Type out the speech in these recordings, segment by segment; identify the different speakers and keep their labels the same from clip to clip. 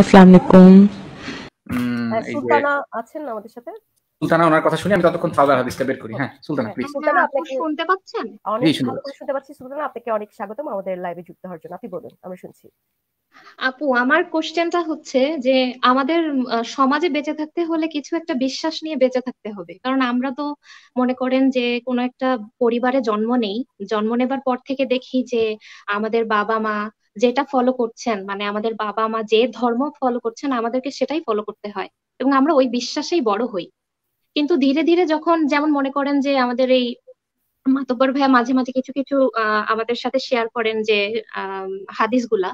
Speaker 1: আসসালামু আলাইকুম
Speaker 2: হ্যাঁ, সুলতানা আছেন আমাদের সাথে
Speaker 1: সুলতানা ওনার কথা শুনি আমি ততক্ষণ হাদিসটা বের করি হ্যাঁ সুলতানা প্লিজ সুলতানা
Speaker 2: হ্যাঁ, আপনি শুনতে পাচ্ছেন অনেক শুনতে পাচ্ছি সুলতানা আপনাকে অনেক স্বাগতম আমাদের লাইভে যুক্ত হওয়ার জন্য আপনি বলুন আমরা শুনছি
Speaker 3: আপু আমার কোশ্চেনটা হচ্ছে যে আমাদের সমাজে বেঁচে থাকতে হলে কিছু একটা বিশ্বাস নিয়ে বেঁচে থাকতে হবে কারণ আমরা তো মনে করেন যে কোনো একটা পরিবারে জন্ম নেই জন্ম নেবার পর থেকে দেখি যে আমাদের বাবা মা যেটা ফলো করছেন মানে আমাদের বাবা মা যে ধর্ম ফলো করছেন আমাদেরকে সেটাই ফলো করতে হয় এবং আমরা ওই বিশ্বাসেই বড় হই কিন্তু ধীরে ধীরে যখন যেমন মনে করেন যে আমাদের এই মাতব্বর ভাইয়া মাঝে মাঝে কিছু কিছু আমাদের সাথে শেয়ার করেন যে হাদিসগুলা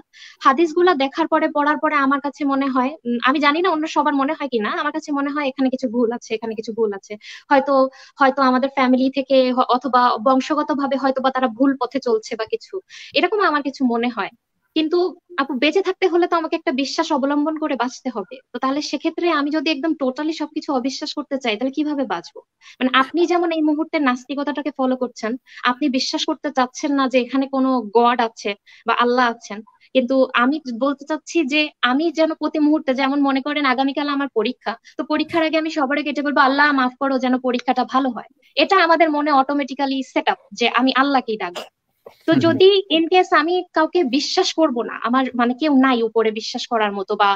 Speaker 3: হাদিসগুলা দেখার পরে পড়ার পরে আমার কাছে মনে হয় আমি জানি না অন্য সবার মনে হয় কিনা আমার কাছে মনে হয় এখানে কিছু ভুল আছে এখানে কিছু ভুল আছে হয়তো হয়তো আমাদের ফ্যামিলি থেকে অথবা বংশগতভাবে ভাবে হয়তো বা তারা ভুল পথে চলছে বা কিছু এরকম আমার কিছু মনে হয় কিন্তু আপু বেঁচে থাকতে হলে তো আমাকে একটা বিশ্বাস অবলম্বন করে বাঁচতে হবে তো তাহলে সেক্ষেত্রে আমি যদি একদম টোটালি সবকিছু অবিশ্বাস করতে চাই তাহলে কিভাবে বাঁচবো মানে আপনি যেমন এই মুহূর্তে নাস্তিকতাটাকে ফলো করছেন আপনি বিশ্বাস করতে চাচ্ছেন না যে এখানে কোনো গড আছে বা আল্লাহ আছেন কিন্তু আমি বলতে চাচ্ছি যে আমি যেন প্রতি মুহূর্তে যেমন মনে করেন আগামীকাল আমার পরীক্ষা তো পরীক্ষার আগে আমি সবার আগে এটা বলবো আল্লাহ মাফ করো যেন পরীক্ষাটা ভালো হয় এটা আমাদের মনে অটোমেটিক্যালি সেট আপ যে আমি আল্লাহকেই ডাকবো তো যদি ইনকেস আমি কাউকে বিশ্বাস করব না আমার মানে কেউ নাই উপরে বিশ্বাস করার মতো বা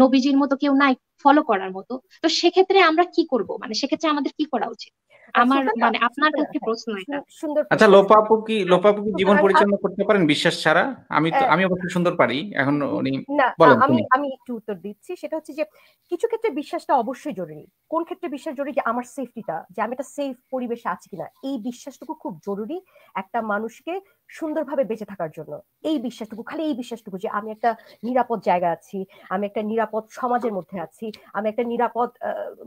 Speaker 3: নবীজির মতো কেউ নাই ফলো করার মতো তো সেক্ষেত্রে আমরা কি করব মানে সেক্ষেত্রে আমাদের কি করা উচিত আমার মানে আপনার কাছে হ্যাঁ, প্রশ্ন এটা আচ্ছা
Speaker 1: লোপাপু কি হ্যাঁ, লোপাপু কি জীবন হ্যাঁ, পরিচালনা করতে পারেন বিশ্বাস ছাড়া আমি তো আমি অবশ্য সুন্দর পারি এখন উনি বলেন আমি
Speaker 2: আমি একটু উত্তর দিচ্ছি সেটা হচ্ছে যে কিছু ক্ষেত্রে বিশ্বাসটা অবশ্যই জরুরি কোন ক্ষেত্রে বিশ্বাস জরুরি যে আমার সেফটিটা যে আমি একটা সেফ পরিবেশে আছি কিনা এই বিশ্বাসটুকু খুব জরুরি একটা মানুষকে সুন্দরভাবে বেঁচে থাকার জন্য এই বিশ্বাসটুকু খালি এই বিশ্বাসটুকু যে আমি একটা নিরাপদ জায়গা আছি আমি একটা নিরাপদ সমাজের মধ্যে আছি আমি একটা নিরাপদ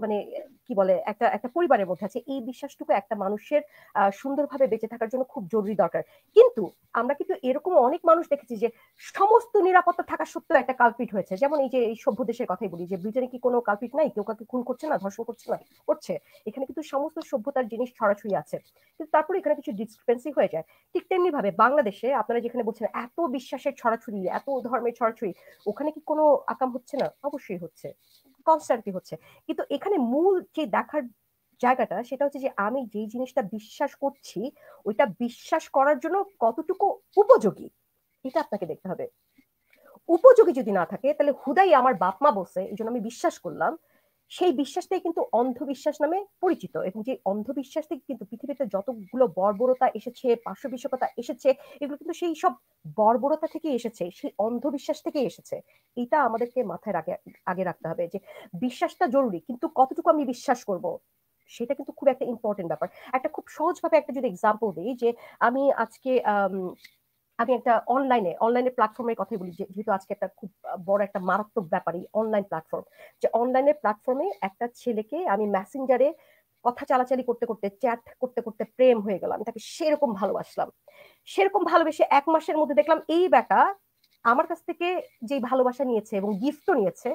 Speaker 2: মানে কি বলে একটা একটা পরিবারের মধ্যে আছি এই বিশ্বাসটুকু একটা মানুষের সুন্দরভাবে বেঁচে থাকার জন্য খুব জরুরি দরকার কিন্তু আমরা কিন্তু এরকম অনেক মানুষ দেখেছি যে সমস্ত নিরাপত্তা থাকা সত্ত্বেও একটা কালপিট হয়েছে যেমন এই যে এই সভ্য দেশের কথাই বলি যে ব্রিটেনে কি কোনো কালপিট নাই কেউ কাউকে খুন করছে না ধর্ষণ করছে না করছে এখানে কিন্তু সমস্ত সভ্যতার জিনিস ছড়াছড়ি আছে কিন্তু তারপরে এখানে কিছু ডিসক্রিপেন্সি হয়ে যায় ঠিক তেমনি ভাবে বাংলাদেশে আপনারা যেখানে বলছেন এত বিশ্বাসের ছড়াছড়ি এত ধর্মের ছড়াছড়ি ওখানে কি কোনো আকাম হচ্ছে না অবশ্যই হচ্ছে কনস্ট্যান্টলি হচ্ছে কিন্তু এখানে মূল যে দেখার জায়গাটা সেটা হচ্ছে যে আমি যেই জিনিসটা বিশ্বাস করছি ওইটা বিশ্বাস করার জন্য কতটুকু উপযোগী এটা আপনাকে দেখতে হবে উপযোগী যদি না থাকে তাহলে হুদাই আমার বাপ মা বসে এই জন্য আমি বিশ্বাস করলাম সেই বিশ্বাসটাই কিন্তু অন্ধবিশ্বাস নামে পরিচিত এবং যে অন্ধবিশ্বাস থেকে কিন্তু পৃথিবীতে যতগুলো বর্বরতা এসেছে পার্শ্ববিশ্বকতা এসেছে এগুলো কিন্তু সেই সব বর্বরতা থেকে এসেছে সেই অন্ধবিশ্বাস থেকে এসেছে এটা আমাদেরকে মাথায় রাখে আগে রাখতে হবে যে বিশ্বাসটা জরুরি কিন্তু কতটুকু আমি বিশ্বাস করব সেটা কিন্তু খুব একটা ইম্পর্টেন্ট ব্যাপার একটা খুব সহজভাবে একটা যদি এক্সাম্পল দিই যে আমি আজকে আমি একটা অনলাইনে অনলাইনে প্ল্যাটফর্মের কথাই বলি যেহেতু আজকে একটা খুব বড় একটা মারাত্মক ব্যাপারই অনলাইন প্ল্যাটফর্ম যে অনলাইনে প্ল্যাটফর্মে একটা ছেলেকে আমি মেসেঞ্জারে কথা চালাচালি করতে করতে চ্যাট করতে করতে প্রেম হয়ে গেলাম তাকে সেরকম ভালোবাসলাম সেরকম ভালোবেসে এক মাসের মধ্যে দেখলাম এই বেটা আমার কাছ থেকে যে ভালোবাসা নিয়েছে এবং গিফটও নিয়েছে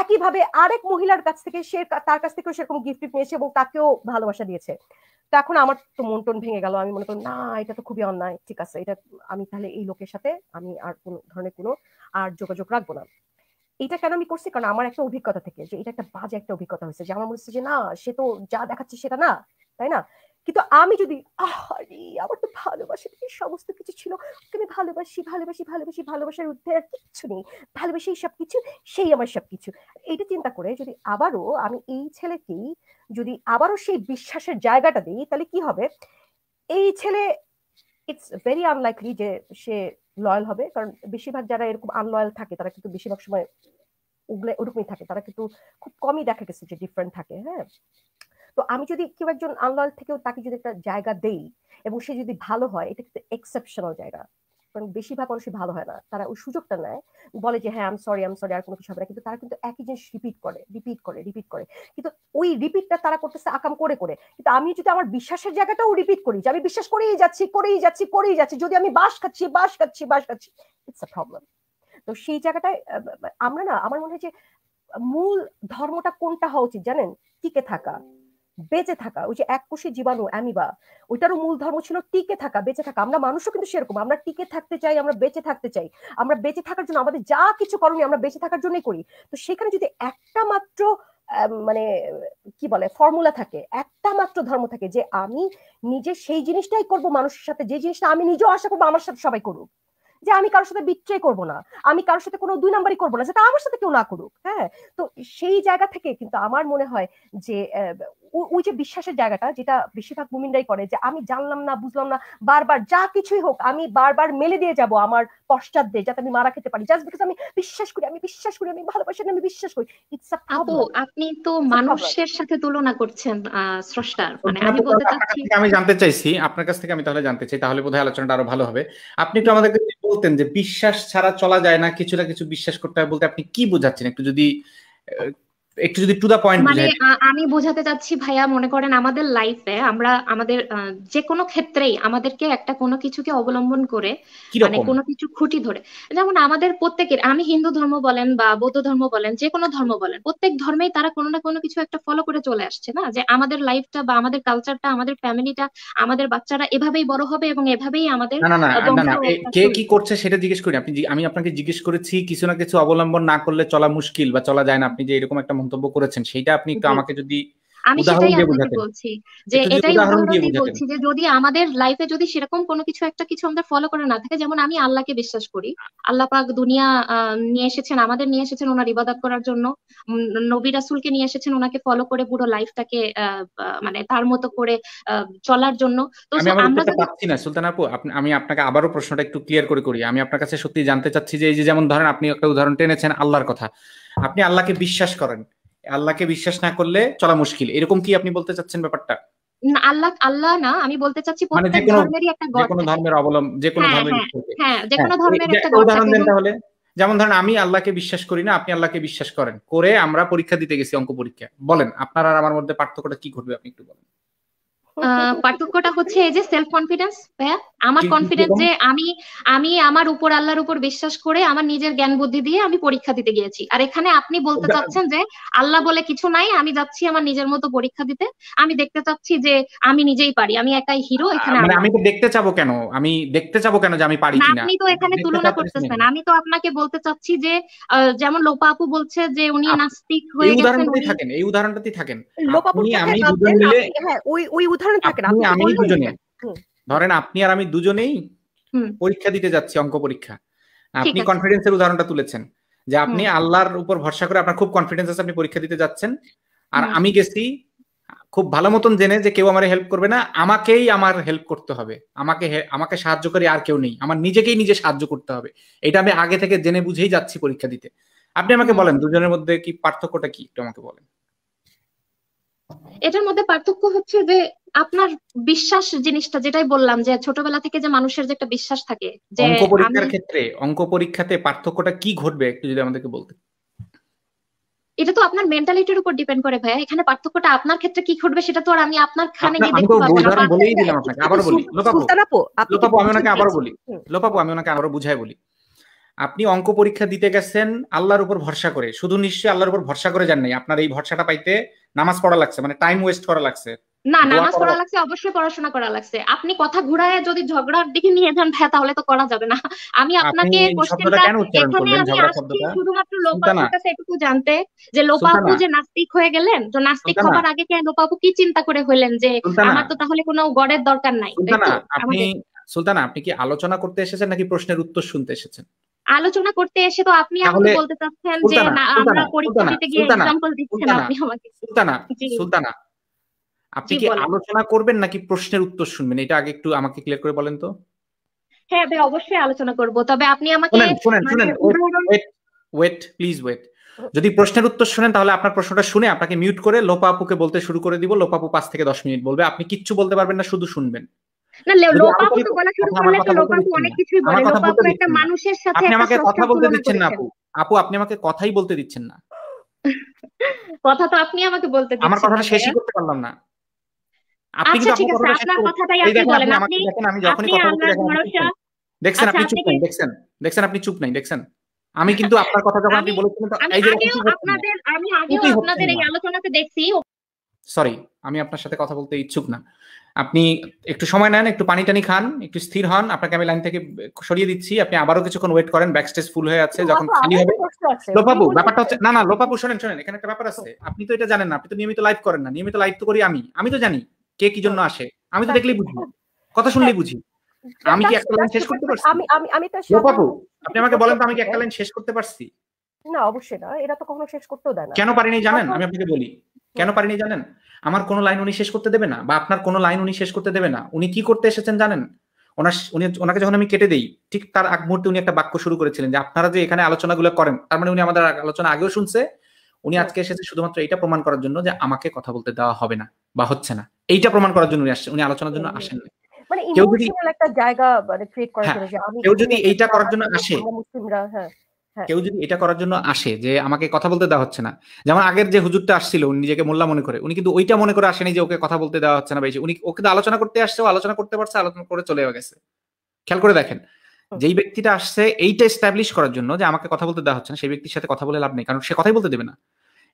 Speaker 2: একইভাবে আরেক মহিলার কাছ থেকে সে তার কাছ থেকেও সেরকম গিফট নিয়েছে এবং তাকেও ভালোবাসা দিয়েছে তখন আমার তো মন টন ভেঙে গেল আমি মনে করি না এটা তো খুবই অন্যায় ঠিক আছে এটা আমি তাহলে এই লোকের সাথে আমি আর কোনো ধরনের কোনো আর যোগাযোগ রাখবো না এটা কেন আমি করছি কারণ আমার একটা অভিজ্ঞতা থেকে যে এটা একটা বাজে একটা অভিজ্ঞতা হয়েছে যে আমার মনে হচ্ছে যে না সে তো যা দেখাচ্ছে সেটা না তাই না কিন্তু আমি যদি আহারে আমার তো ভালোবাসা এই সমস্ত কিছু ছিল আমি ভালোবাসি ভালোবাসি ভালোবাসি ভালোবাসার ঊর্ধ্বে আর কিচ্ছু নেই ভালোবাসি সব কিছু সেই আমার সব কিছু এইটা চিন্তা করে যদি আবারও আমি এই ছেলেকেই যদি আবারও সেই বিশ্বাসের জায়গাটা দিই তাহলে কি হবে এই ছেলে ইটস ভেরি আনলাইকলি যে সে লয়াল হবে কারণ বেশিরভাগ যারা এরকম আনলয়াল থাকে তারা কিন্তু বেশিরভাগ সময় ওরকমই থাকে তারা কিন্তু খুব কমই দেখা গেছে যে ডিফারেন্ট থাকে হ্যাঁ তো আমি যদি কেউ একজন আনলয়াল থেকেও তাকে যদি একটা জায়গা দেই এবং সে যদি ভালো হয় এটা কিন্তু এক্সেপশনাল জায়গা কারণ বেশিরভাগ মানুষই ভালো হয় না তারা ওই সুযোগটা নেয় বলে যে হ্যাঁ আম সরি আম সরি আর কোনো কিছু হবে না কিন্তু তারা কিন্তু একই জিনিস রিপিট করে রিপিট করে রিপিট করে কিন্তু ওই রিপিটটা তারা করতেছে আকাম করে করে কিন্তু আমি যদি আমার বিশ্বাসের জায়গাটাও রিপিট করি যে আমি বিশ্বাস করেই যাচ্ছি করেই যাচ্ছি করেই যাচ্ছি যদি আমি বাস খাচ্ছি বাস খাচ্ছি বাস খাচ্ছি ইটস আ প্রবলেম তো সেই জায়গাটায় আমরা না আমার মনে হয় যে মূল ধর্মটা কোনটা হওয়া উচিত জানেন টিকে থাকা বেঁচে থাকা ওই যে এককোষী জীবাণু অ্যামিবা ওইটারও মূল ধর্ম ছিল টিকে থাকা বেঁচে থাকা আমরা মানুষও কিন্তু সেরকম আমরা টিকে থাকতে চাই আমরা বেঁচে থাকতে চাই আমরা বেঁচে থাকার জন্য আমাদের যা কিছু করণীয় আমরা বেঁচে থাকার জন্যই করি তো সেখানে যদি একটা মাত্র মানে কি বলে ফর্মুলা থাকে একটা মাত্র ধর্ম থাকে যে আমি নিজে সেই জিনিসটাই করব মানুষের সাথে যে জিনিসটা আমি নিজেও আশা করবো আমার সাথে সবাই করুক যে আমি কারোর সাথে বিট্রে করব না আমি কারোর সাথে কোনো দুই নাম্বারই করব না যেটা আমার সাথে কেউ না করুক হ্যাঁ তো সেই জায়গা থেকে কিন্তু আমার মনে হয় যে ওই যে বিশ্বাসের জায়গাটা যেটা বেশিরভাগ মুমিনরাই করে যে আমি জানলাম না বুঝলাম না বারবার যা কিছুই হোক আমি বারবার মেলে দিয়ে যাব আমার পশ্চাৎ দিয়ে যাতে আমি মারা খেতে পারি জাস্ট বিকজ আমি বিশ্বাস করি আমি বিশ্বাস করি
Speaker 3: আমি ভালোবাসি আমি বিশ্বাস করি ইটস আ প্রবলেম আপনি তো মানুষের সাথে তুলনা করছেন স্রষ্টার মানে আমি
Speaker 1: বলতে চাচ্ছি আমি জানতে চাইছি আপনার কাছ থেকে আমি তাহলে জানতে চাই তাহলে বোধহয় আলোচনাটা আরো ভালো হবে আপনি তো আমাদেরকে বলতেন যে বিশ্বাস ছাড়া চলা যায় না কিছু না কিছু বিশ্বাস করতে হয় বলতে আপনি কি বোঝাচ্ছেন একটু যদি একটু যদি টু দা পয়েন্ট মানে
Speaker 3: আমি বোঝাতে চাচ্ছি ভাইয়া মনে করেন আমাদের লাইফে আমরা আমাদের যে কোনো ক্ষেত্রেই আমাদেরকে একটা কোনো কিছুকে অবলম্বন করে মানে কোনো কিছু খুঁটি ধরে যেমন আমাদের প্রত্যেকের আমি হিন্দু ধর্ম বলেন বা বৌদ্ধ ধর্ম বলেন যে কোনো ধর্ম বলেন প্রত্যেক ধর্মেই তারা কোনো না কোনো কিছু একটা ফলো করে চলে আসছে না যে আমাদের লাইফটা বা আমাদের কালচারটা আমাদের ফ্যামিলিটা আমাদের বাচ্চারা এভাবেই বড় হবে এবং এভাবেই আমাদের না না না কে কি
Speaker 1: করছে সেটা জিজ্ঞেস করি আপনি আমি আপনাকে জিজ্ঞেস করেছি কিছু না কিছু অবলম্বন না করলে চলা মুশকিল বা চলা যায় না আপনি যে এরকম একটা মন্তব্য করেছেন সেটা আপনি একটু আমাকে যদি আমি সেটাই আপনাকে
Speaker 3: বলছি যে এটাই উদাহরণ বলছি যে যদি আমাদের লাইফে যদি সেরকম কোনো কিছু একটা কিছু আমরা ফলো করে না থাকে যেমন আমি আল্লাহকে বিশ্বাস করি আল্লাহ পাক দুনিয়া নিয়ে এসেছেন আমাদের নিয়ে এসেছেন ওনার ইবাদত করার জন্য নবী রাসুলকে নিয়ে এসেছেন ওনাকে ফলো করে পুরো লাইফটাকে মানে তার মতো করে চলার জন্য তো আমরা
Speaker 1: পাচ্ছি না সুলতান আপু আমি আপনাকে আবারও প্রশ্নটা একটু ক্লিয়ার করে করি আমি আপনার কাছে সত্যি জানতে চাচ্ছি যে এই যে যেমন ধরেন আপনি একটা উদাহরণ টেনেছেন আল্লাহর কথা আপনি আল্লাহকে বিশ্বাস করেন আল্লাহকে বিশ্বাস না করলে চলা মুশকিল এরকম কি আপনি বলতে চাচ্ছেন ব্যাপারটা
Speaker 3: না আল্লাহ আল্লাহ না আমি বলতে চাচ্ছি মানে ধর্মেরই একটা গড কোনো
Speaker 1: ধর্মের অবলম্বন যে কোনো হ্যাঁ, ধর্মের হ্যাঁ, হ্যাঁ, হ্যাঁ যে কোনো ধর্মের একটা গড উদাহরণ দেন তাহলে যেমন ধরেন আমি আল্লাহকে বিশ্বাস করি না আপনি আল্লাহকে বিশ্বাস করেন করে আমরা পরীক্ষা দিতে গেছি অঙ্ক পরীক্ষা বলেন আপনার আর আমার মধ্যে পার্থক্যটা কি ঘটবে আপনি একটু বলেন
Speaker 3: পার্থক্যটা হচ্ছে এই যে সেলফ কনফিডেন্স ভাইয়া আমার কনফিডেন্স যে আমি আমি আমার উপর আল্লাহর উপর বিশ্বাস করে আমার নিজের জ্ঞান বুদ্ধি দিয়ে আমি পরীক্ষা দিতে গিয়েছি আর এখানে আপনি বলতে চাচ্ছেন যে আল্লাহ বলে কিছু নাই আমি যাচ্ছি আমার নিজের মতো পরীক্ষা দিতে আমি দেখতে চাচ্ছি যে আমি নিজেই পারি আমি একাই হিরো এখানে মানে আমি
Speaker 1: তো দেখতে চাবো কেন আমি দেখতে চাবো কেন যে আমি পারি কিনা আপনি তো
Speaker 3: এখানে তুলনা করতেছেন আমি তো আপনাকে বলতে চাচ্ছি যে যেমন লোপা আপু বলছে যে উনি নাস্তিক হয়ে গেছেন এই উদাহরণটাই থাকেন
Speaker 1: এই উদাহরণটাই থাকেন
Speaker 3: লোপা আপু আমি দুজন মিলে হ্যাঁ ওই ওই ধরনের থাকে না আমি দুজনে
Speaker 1: ধরেন আপনি আর আমি দুজনেই পরীক্ষা দিতে যাচ্ছি অঙ্ক পরীক্ষা আপনি কনফিডেন্সের উদাহরণটা তুলেছেন যে আপনি আল্লাহর উপর ভরসা করে আপনার খুব কনফিডেন্স আছে আপনি পরীক্ষা দিতে যাচ্ছেন আর আমি গেছি খুব ভালো মতন জেনে যে কেউ আমার হেল্প করবে না আমাকেই আমার হেল্প করতে হবে আমাকে আমাকে সাহায্য করে আর কেউ নেই আমার নিজেকেই নিজে সাহায্য করতে হবে এটা আমি আগে থেকে জেনে বুঝেই যাচ্ছি পরীক্ষা দিতে আপনি আমাকে বলেন দুজনের মধ্যে কি পার্থক্যটা কি একটু আমাকে বলেন
Speaker 3: এটার মধ্যে পার্থক্য হচ্ছে যে আপনার বিশ্বাস জিনিসটা যেটাই বললাম যে ছোটবেলা থেকে যে মানুষের যে একটা বিশ্বাস থাকে যে অঙ্ক পরীক্ষার ক্ষেত্রে
Speaker 1: অঙ্ক পরীক্ষাতে পার্থক্যটা কি ঘটবে একটু যদি আমাদেরকে বলতে
Speaker 3: এটা তো আপনার মেন্টালিটির উপর ডিপেন্ড করে ভাইয়া এখানে পার্থক্যটা আপনার ক্ষেত্রে কি ঘটবে সেটা তো আর আমি আপনার খানে গিয়ে দেখতে পাবো না বলেই দিলাম
Speaker 1: আপনাকে আবার বলি লোপাপু লোপাপু আমি ওনাকে আবার বলি লোপাপু আমি ওনাকে আবার বুঝাই বলি আপনি অঙ্ক পরীক্ষা দিতে গেছেন আল্লাহর উপর ভরসা করে শুধু নিশ্চয়ই আল্লাহর উপর ভরসা করে যান নাই আপনার এই ভরসাটা পাইতে নামাজ পড়া লাগছে মানে টাইম ওয়েস্ট করা লাগছে
Speaker 3: না নামাজ পড়া লাগছে অবশ্যই পড়াশোনা করা লাগছে আপনি কথা ঘুরায় যদি ঝগড়ার দিকে নিয়ে যান ভাই তাহলে তো করা যাবে না আমি আপনাকে কোশ্চেনটা শুধুমাত্র লোপাপুর কাছে এটুকু জানতে যে লোপাপু যে নাস্তিক হয়ে গেলেন তো নাস্তিক হবার আগে কেন লোপাপু কি চিন্তা করে হলেন যে আমার তো তাহলে কোনো গড়ের দরকার নাই আপনি
Speaker 1: সুলতানা আপনি কি আলোচনা করতে এসেছেন নাকি প্রশ্নের উত্তর শুনতে এসেছেন
Speaker 3: আলোচনা করতে এসে তো আপনি আমাকে বলতে চাচ্ছেন যে আমরা পরীক্ষা দিতে গিয়ে एग्जांपल দিচ্ছেন আপনি আমাকে
Speaker 1: সুলতানা সুলতানা আপনি কি আলোচনা করবেন নাকি প্রশ্নের উত্তর শুনবেন এটা আগে একটু আমাকে ক্লিয়ার করে বলেন তো
Speaker 3: হ্যাঁ আমি অবশ্যই আলোচনা করব তবে আপনি আমাকে শুনেন শুনেন
Speaker 1: ওয়েট ওয়েট প্লিজ ওয়েট যদি প্রশ্নের উত্তর শুনেন তাহলে আপনার প্রশ্নটা শুনে আপনাকে মিউট করে লোপা আপুকে বলতে শুরু করে দিব লোপা আপু পাঁচ থেকে দশ মিনিট বলবে আপনি কিচ্ছু বলতে পারবেন না শুধু শুনবেন
Speaker 3: না লোপাপু তো বলা শুরু করলে তো লোপাপু অনেক কিছুই বলে লোপাপু একটা মানুষের সাথে আপনি আমাকে কথা বলতে দিচ্ছেন না আপু
Speaker 1: আপু আপনি আমাকে কথাই বলতে দিচ্ছেন না
Speaker 3: কথা তো আপনি আমাকে বলতে দিচ্ছেন আমার কথাটা শেষই করতে
Speaker 1: পারলাম না আপনি আচ্ছা, কিন্তু আপনার কথাটাই আপনি বলেন আপনি দেখেন আমি যখনই কথা বলতে দেখেন আচ্ছা, আপনি চুপ নাই দেখছেন দেখছেন আপনি চুপ নাই দেখছেন আমি কিন্তু আচ্ছা, আপনার কথা যখন আপনি বলেছিলেন এই যে আপনাদের
Speaker 3: আমি আগেও আপনাদের এই আলোচনাতে দেখছি
Speaker 1: সরি আমি আপনার সাথে কথা বলতে ইচ্ছুক না আপনি একটু সময় নেন একটু পানি টানি খান একটু স্থির হন আপনাকে আমি লাইন থেকে সরিয়ে দিচ্ছি আপনি আবারও কিছুক্ষণ ওয়েট করেন ব্যাক স্টেজ ফুল হয়ে আছে যখন খালি হবে
Speaker 3: লোপাবু ব্যাপারটা
Speaker 1: হচ্ছে না না লোপাবু শোনেন শোনেন এখানে একটা ব্যাপার আছে আপনি তো এটা জানেন না আপনি তো নিয়মিত লাইভ করেন না নিয়মিত লাইভ তো করি আমি আমি তো জানি কে কি জন্য আসে আমি তো দেখলেই বুঝি কথা শুনলেই বুঝি আমি কি একটা লাইন শেষ করতে পারছি আমি
Speaker 2: আমি আমি তো লোপাবু
Speaker 1: আপনি আমাকে বলেন তো আমি কি একটা লাইন শেষ করতে পারছি
Speaker 2: না অবশ্যই না এটা তো কখনো শেষ করতেও দেয় না কেন পারিনি জানেন আমি
Speaker 1: আপনাকে বলি কেন পারিনি জানেন আমার কোনো লাইন উনি শেষ করতে দেবে না বা আপনার কোনো লাইন উনি শেষ করতে দেবে না উনি কি করতে এসেছেন জানেন উনি ওনাকে যখন আমি কেটে দিই ঠিক তার আগ মুহূর্তে উনি একটা বাক্য শুরু করেছিলেন যে আপনারা যে এখানে আলোচনাগুলো করেন তার মানে উনি আমাদের আলোচনা আগেও শুনছে উনি আজকে এসেছে শুধুমাত্র এটা প্রমাণ করার জন্য যে আমাকে কথা বলতে দেওয়া হবে না বা হচ্ছে না এইটা প্রমাণ করার জন্য উনি আসছেন উনি আলোচনার জন্য mm-hmm. আসেন
Speaker 2: মানে কেউ যদি একটা জায়গা মানে হ্যাঁ, কেউ যদি এইটা করার জন্য আসে হ্যাঁ। কেউ
Speaker 1: যদি এটা করার জন্য আসে যে আমাকে কথা বলতে দেওয়া হচ্ছে না যেমন আগের যে হুজুরটা আসছিল উনি নিজেকে মোল্লা মনে করে উনি কিন্তু ওইটা মনে করে আসেনি যে ওকে কথা বলতে দেওয়া হচ্ছে না ভাই উনি ওকে কিন্তু আলোচনা করতে আসছে আলোচনা করতে পারছে আলোচনা করে চলে গেছে খেয়াল করে দেখেন যেই ব্যক্তিটা আসছে এইটা এস্টাবলিশ করার জন্য যে আমাকে কথা বলতে দেওয়া হচ্ছে না সেই ব্যক্তির সাথে কথা বলে লাভ নেই কারণ সে কথাই বলতে দেবে না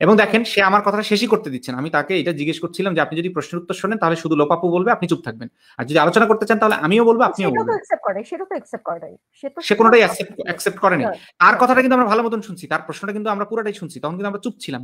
Speaker 1: এবং দেখেন সে আমার কথাটা শেষই করতে দিচ্ছেন আমি তাকে এটা জিজ্ঞেস করছিলাম যে আপনি যদি প্রশ্নের উত্তর শোনেন তাহলে শুধু লোপাপু বলবে আপনি চুপ থাকবেন আর যদি আলোচনা করতে চান তাহলে আমিও বলবো আপনিও সে কোনোটাই অ্যাকসেপ্ট করেনি হ্যাঁ। তার কথাটা কিন্তু আমরা ভালো মতন শুনছি তার প্রশ্নটা কিন্তু আমরা পুরোটাই শুনছি তখন কিন্তু আমরা চুপ ছিলাম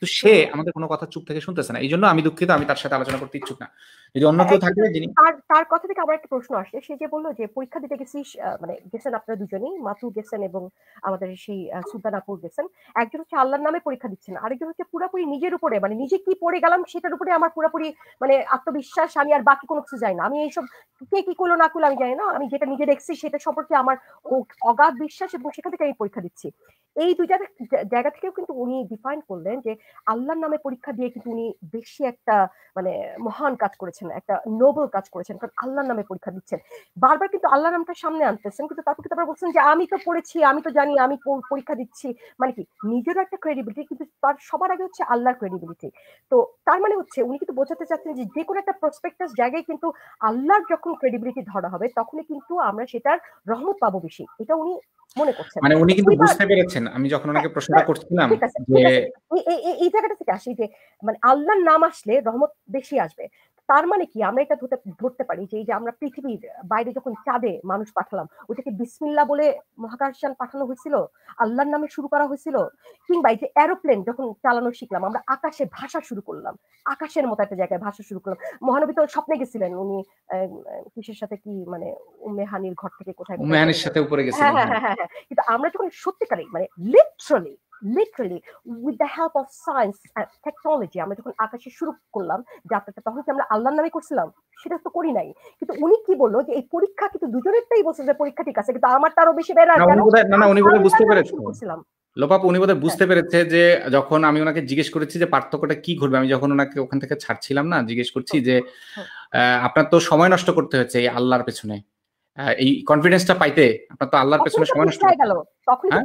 Speaker 1: তো সে আমাদের কোনো কথা চুপ থেকে শুনতেছে না এই জন্য আমি দুঃখিত আমি তার সাথে আলোচনা করতে ইচ্ছুক না যদি অন্য কেউ হ্যাঁ, থাকে যিনি
Speaker 2: তার কথা থেকে আমার একটা প্রশ্ন আসে সে যে বললো যে পরীক্ষা দিতে গেছিস মানে গেছেন আপনারা দুজনেই মাতু গেছেন এবং আমাদের সেই সুলতান আপুর গেছেন একজন হচ্ছে আল্লাহর নামে পরীক্ষা দিচ্ছেন আরেকজন হচ্ছে পুরোপুরি নিজের উপরে মানে নিজে কি পড়ে গেলাম সেটার উপরে আমার পুরোপুরি মানে আত্মবিশ্বাস আমি আর বাকি কোনো কিছু যাই না আমি এইসব কে কি করলো না করলো আমি জানি না আমি যেটা নিজে দেখছি সেটা সম্পর্কে আমার অগাধ বিশ্বাস এবং সেখান থেকে আমি পরীক্ষা দিচ্ছি এই দুইটা জায়গা থেকেও কিন্তু উনি ডিফাইন করলেন যে যে আল্লাহর নামে পরীক্ষা দিয়ে কিন্তু উনি বেশি একটা মানে মহান কাজ করেছেন একটা নোবেল কাজ করেছেন কারণ আল্লাহর নামে পরীক্ষা দিচ্ছেন বারবার কিন্তু আল্লাহর নামটা সামনে আনতেছেন কিন্তু তারপর কিন্তু আবার বলছেন যে আমি তো পড়েছি আমি তো জানি আমি পরীক্ষা দিচ্ছি মানে কি নিজেরও একটা ক্রেডিবিলিটি কিন্তু তার সবার আগে হচ্ছে আল্লাহর ক্রেডিবিলিটি তো তার মানে হচ্ছে উনি কিন্তু বোঝাতে চাচ্ছেন যে যে কোনো একটা প্রসপেক্টাস জায়গায় কিন্তু আল্লাহর যখন ক্রেডিবিলিটি ধরা হবে তখনই কিন্তু আমরা সেটার রহমত পাবো বেশি এটা উনি মনে করছেন মানে উনি কিন্তু বুঝতে
Speaker 1: পেরেছেন আমি যখন ওনাকে হ্যাঁ, প্রশ্নটা হ্যাঁ, করছিলাম যে
Speaker 2: এই জায়গাটা থেকে আসি যে মানে আল্লাহর নাম আসলে রহমত বেশি আসবে তার মানে কি আমরা এটা ধরতে ধরতে পারি যে এই যে আমরা পৃথিবীর বাইরে যখন চাঁদে মানুষ পাঠালাম ওটাকে বিসমিল্লা বলে মহাকাশযান পাঠানো হয়েছিল আল্লাহর নামে শুরু করা হয়েছিল কিংবা এই যে এরোপ্লেন যখন চালানো শিখলাম আমরা আকাশে ভাষা শুরু করলাম আকাশের মতো একটা জায়গায় ভাষা শুরু করলাম মহানবী তো স্বপ্নে গেছিলেন উনি কিসের সাথে কি মানে উমেহানির ঘর থেকে কোথায় উম্মেহানির সাথে উপরে গেছিলেন হ্যাঁ হ্যাঁ হ্যাঁ, হ্যাঁ, হ্যাঁ, হ্যাঁ কিন্তু আমরা যখন সত্যিকারই মানে literally literally with the help of science and technology আমরা যখন আকাশে শুরু করলাম যাত্রাটা তখন কি আমরা আল্লাহর নামে করছিলাম সেটা তো করি নাই কিন্তু উনি কি বললো যে এই পরীক্ষা কিন্তু দুজনেরটাই বলছে যে পরীক্ষা ঠিক আছে কিন্তু আমার তারও বেশি বেড়া না না না উনি বলে বুঝতে পেরেছিলাম
Speaker 1: লোপাপ উনি বোধহয় বুঝতে হ্যাঁ। পেরেছে যে যখন আমি ওনাকে জিজ্ঞেস করেছি যে পার্থক্যটা কি ঘটবে আমি যখন ওনাকে ওখান থেকে ছাড়ছিলাম না জিজ্ঞেস করছি যে হ্যাঁ। আপনার তো সময় নষ্ট করতে হয়েছে এই আল্লাহর পেছনে এই কনফিডেন্সটা পাইতে আপনার তো আল্লাহর পেছনে সময় নষ্ট
Speaker 2: হয়ে গেল হ্যাঁ?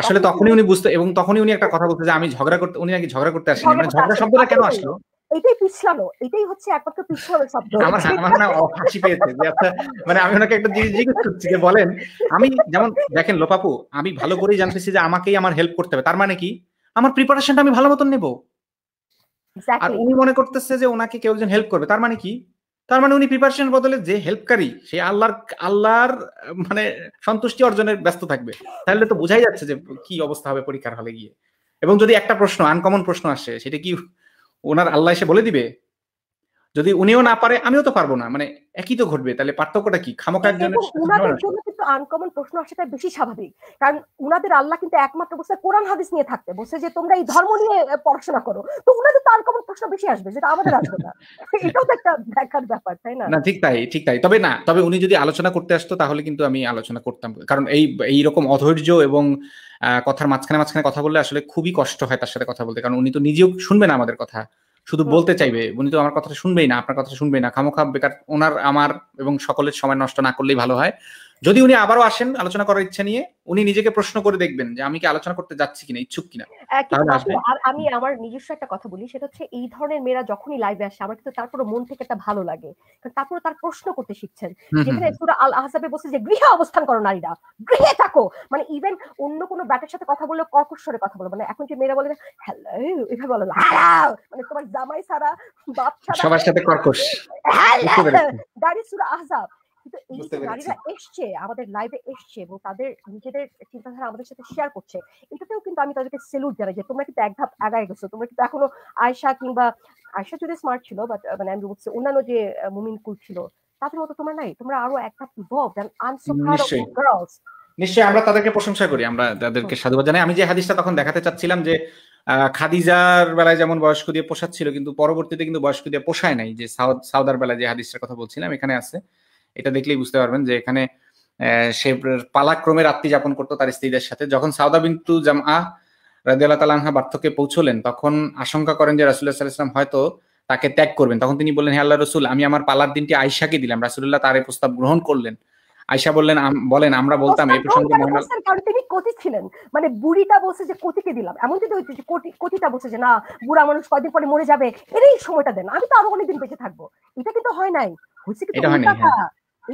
Speaker 2: আসলে তখনই
Speaker 1: উনি বুঝতে এবং তখনই উনি একটা কথা বলতে যে আমি ঝগড়া করতে উনি নাকি ঝগড়া করতে মানে ঝগড়া শব্দটা কেন আসলো
Speaker 2: এটাই এটাই হচ্ছে একমাত্র শব্দ আমার আমার না
Speaker 1: হাসি পেয়েছে যে আচ্ছা মানে আমি ওনাকে একটা জিজ্ঞেস করছি যে বলেন আমি যেমন দেখেন লোপাপু আমি ভালো করেই জানতেছি যে আমাকেই আমার হেল্প করতে হবে তার মানে কি আমার প্রিপারেশনটা আমি ভালো মতন নেব আর উনি মনে করতেছে যে ওনাকে কেউ একজন হেল্প করবে তার মানে কি তার মানে উনি প্রিপারেশনের বদলে যে হেল্পকারী সে আল্লাহর আল্লাহর মানে সন্তুষ্টি অর্জনের ব্যস্ত থাকবে তাহলে তো বোঝাই যাচ্ছে যে কি অবস্থা হবে পরীক্ষার হলে গিয়ে এবং যদি একটা প্রশ্ন আনকমন প্রশ্ন আসে সেটা কি ওনার আল্লাহ এসে বলে দিবে যদি উনিও না পারে আমিও তো পারবো না মানে একই তো ঘটবে তাহলে পার্থক্যটা কি খামোকা একজনের
Speaker 2: একটু আনকমন প্রশ্ন আসাটা বেশি স্বাভাবিক কারণ উনাদের আল্লাহ কিন্তু একমাত্র বসে কোরআন হাদিস নিয়ে থাকতে বসে যে তোমরা এই ধর্ম নিয়ে পড়াশোনা করো তো উনাদের তো আনকমন প্রশ্ন বেশি আসবে যেটা আমাদের আসবে না এটাও তো একটা দেখার ব্যাপার তাই না না
Speaker 1: ঠিক তাই ঠিক তাই তবে না তবে উনি যদি আলোচনা করতে আসতো তাহলে কিন্তু আমি আলোচনা করতাম কারণ এই এই রকম অধৈর্য এবং কথার মাঝখানে মাঝখানে কথা বললে আসলে খুবই কষ্ট হয় তার সাথে কথা বলতে কারণ উনি তো নিজেও শুনবে না আমাদের কথা শুধু বলতে চাইবে উনি তো আমার কথাটা শুনবেই না আপনার কথা শুনবেই না খামোখা বেকার ওনার আমার এবং সকলের সময় নষ্ট না করলেই ভালো হয় যদি উনি আবারও আসেন আলোচনা করার ইচ্ছা নিয়ে উনি নিজেকে প্রশ্ন করে দেখবেন যে আমি কি আলোচনা করতে যাচ্ছি কিনা ইচ্ছুক কিনা আর
Speaker 2: আমি আমার নিজস্ব একটা কথা বলি সেটা হচ্ছে এই ধরনের মেয়েরা যখনই লাইভে আসে আমার কিন্তু তারপরে মন থেকে একটা ভালো লাগে কারণ তারপরে তার প্রশ্ন করতে শিখছেন যেখানে সুরা আল আহসাবে বসে যে গৃহে অবস্থান করো নারীরা গৃহে থাকো মানে ইভেন অন্য কোনো ব্যাটের সাথে কথা বললে কর্কশ্বরে কথা বলো মানে এখন যে মেয়েরা বলে হ্যালো এভাবে বলো মানে তোমার জামাই সারা বাপ
Speaker 1: সারা সবার সাথে কর্কশ
Speaker 2: দ্যাট ইজ সুরা আহসাব কিন্তু এই নারীরা এসছে আমাদের লাইভে এসছে এবং তাদের নিজেদের চিন্তাধারা আমাদের সাথে শেয়ার করছে এটাতেও কিন্তু আমি তাদেরকে সেলুট জানাই যে তোমরা কিন্তু এক ধাপ আগায় গেছো তোমরা কিন্তু এখনো আয়সা কিংবা আয়সা যদি স্মার্ট ছিল বাট মানে আমি বলছি অন্যান্য যে মুমিন কুল ছিল তাদের মতো তোমরা নাই তোমরা আরো এক ধাপ evolve and
Speaker 3: I so girls
Speaker 1: নিশ্চয়ই আমরা তাদেরকে প্রশংসা করি আমরা তাদেরকে সাধুবাদ জানাই আমি যে হাদিসটা তখন দেখাতে চাচ্ছিলাম যে খাদিজার বেলায় যেমন বয়স্ক দিয়ে পোষাচ্ছিল কিন্তু পরবর্তীতে কিন্তু বয়স্ক দিয়ে পোষায় নাই যে সাউদার বেলায় যে হাদিসটার কথা বলছিলাম এখানে আছে এটা দেখলেই বুঝতে পারবেন যে এখানে সে পালাক্রমে রাত্রি যাপন করতো তার স্ত্রীদের সাথে যখন সাউদা বিন্তু জামা রাজিয়াল্লাহ তালাহা বার্ধক্যে পৌঁছলেন তখন আশঙ্কা করেন যে রাসুল্লাহ সাল্লাম হয়তো তাকে ত্যাগ করবেন তখন তিনি বললেন হে আল্লাহ রসুল আমি আমার পালার দিনটি আয়সাকে দিলাম রাসুল্লাহ তার এই প্রস্তাব গ্রহণ করলেন আয়সা বললেন বলেন আমরা বলতাম এই প্রসঙ্গে
Speaker 2: কারণ তিনি কোটি ছিলেন মানে বুড়িটা বলছে যে কোটিকে দিলাম এমন যদি হচ্ছে যে কোটি কোটিটা বলছে যে না বুড়া মানুষ কয়দিন পরে মরে যাবে এর এই সময়টা দেন আমি তো আরো অনেকদিন বেঁচে থাকবো এটা কিন্তু হয় নাই হচ্ছে কি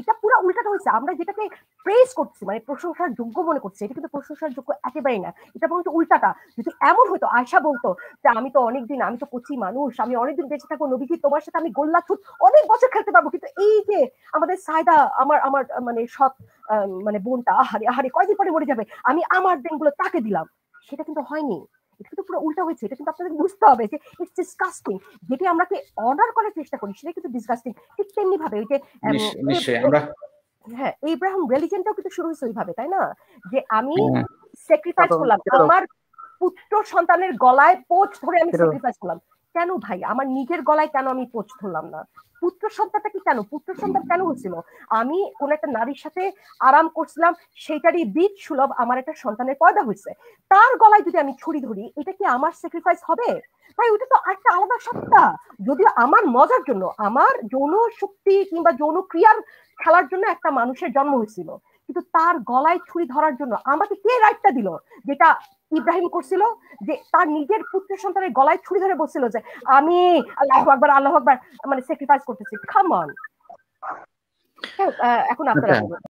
Speaker 2: এটা পুরো উল্টাটা হয়েছে আমরা যেটাকে প্রেস করছি মানে প্রশংসার যোগ্য মনে করছি এটা কিন্তু প্রশংসার যোগ্য একেবারেই না এটা বরং উল্টাটা যদি এমন হতো আশা বলতো যে আমি তো অনেকদিন আমি তো কচি মানুষ আমি অনেকদিন বেঁচে থাকবো নবীজি তোমার সাথে আমি গোল্লা ছুট অনেক বছর খেলতে পারবো কিন্তু এই যে আমাদের সায়দা আমার আমার মানে সৎ মানে বোনটা আহারে আহারে কয়দিন পরে মরে যাবে আমি আমার দিনগুলো তাকে দিলাম সেটা কিন্তু হয়নি এটা কিন্তু পুরো উল্টা হয়েছে এটা কিন্তু আপনাদের বুঝতে হবে যে ইটস ডিসকাস্টিং যেটি আমরা অর্ডার করার চেষ্টা করি সেটা কিন্তু ডিসকাস্টিং ঠিক তেমনি ভাবে ওই যে আমরা হ্যাঁ ইব্রাহিম রিলিজনটাও কিন্তু শুরু হয়েছে ওইভাবে তাই না যে আমি স্যাক্রিফাইস হ্যাঁ। করলাম আমার পুত্র সন্তানের গলায় পোচ ধরে আমি স্যাক্রিফাইস করলাম কেন ভাই আমার নিজের গলায় কেন আমি পোচ ধরলাম না পুত্র সন্তানটা কি কেন পুত্র সন্তান কেন হচ্ছিল আমি কোন একটা নারীর সাথে আরাম করছিলাম সেইটারই বীজ সুলভ আমার একটা সন্তানের পয়দা হয়েছে তার গলায় যদি আমি ছুরি ধরি এটা কি আমার স্যাক্রিফাইস হবে ভাই ওটা তো একটা আলাদা সত্তা যদিও আমার মজার জন্য আমার যৌন শক্তি কিংবা যৌন ক্রিয়ার খেলার জন্য একটা মানুষের জন্ম হয়েছিল কিন্তু তার গলায় ছুরি ধরার জন্য আমাকে কে রাইটটা দিল যেটা ইব্রাহিম করছিল যে তার নিজের পুত্র সন্তানের গলায় ছুরি ধরে বলছিল যে আমি আল্লাহ আকবার আল্লাহ আকবার মানে স্যাক্রিফাইস করতেছি খামন হ্যাঁ, এখন আপনারা